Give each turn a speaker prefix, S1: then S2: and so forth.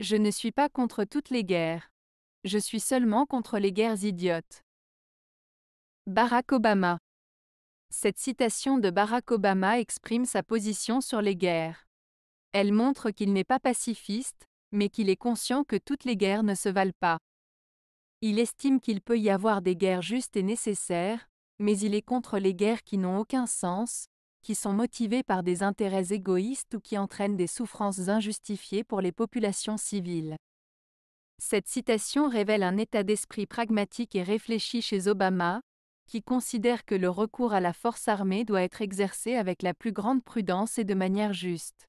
S1: Je ne suis pas contre toutes les guerres. Je suis seulement contre les guerres idiotes. Barack Obama. Cette citation de Barack Obama exprime sa position sur les guerres. Elle montre qu'il n'est pas pacifiste, mais qu'il est conscient que toutes les guerres ne se valent pas. Il estime qu'il peut y avoir des guerres justes et nécessaires, mais il est contre les guerres qui n'ont aucun sens, qui sont motivés par des intérêts égoïstes ou qui entraînent des souffrances injustifiées pour les populations civiles. Cette citation révèle un état d'esprit pragmatique et réfléchi chez Obama, qui considère que le recours à la force armée doit être exercé avec la plus grande prudence et de manière juste.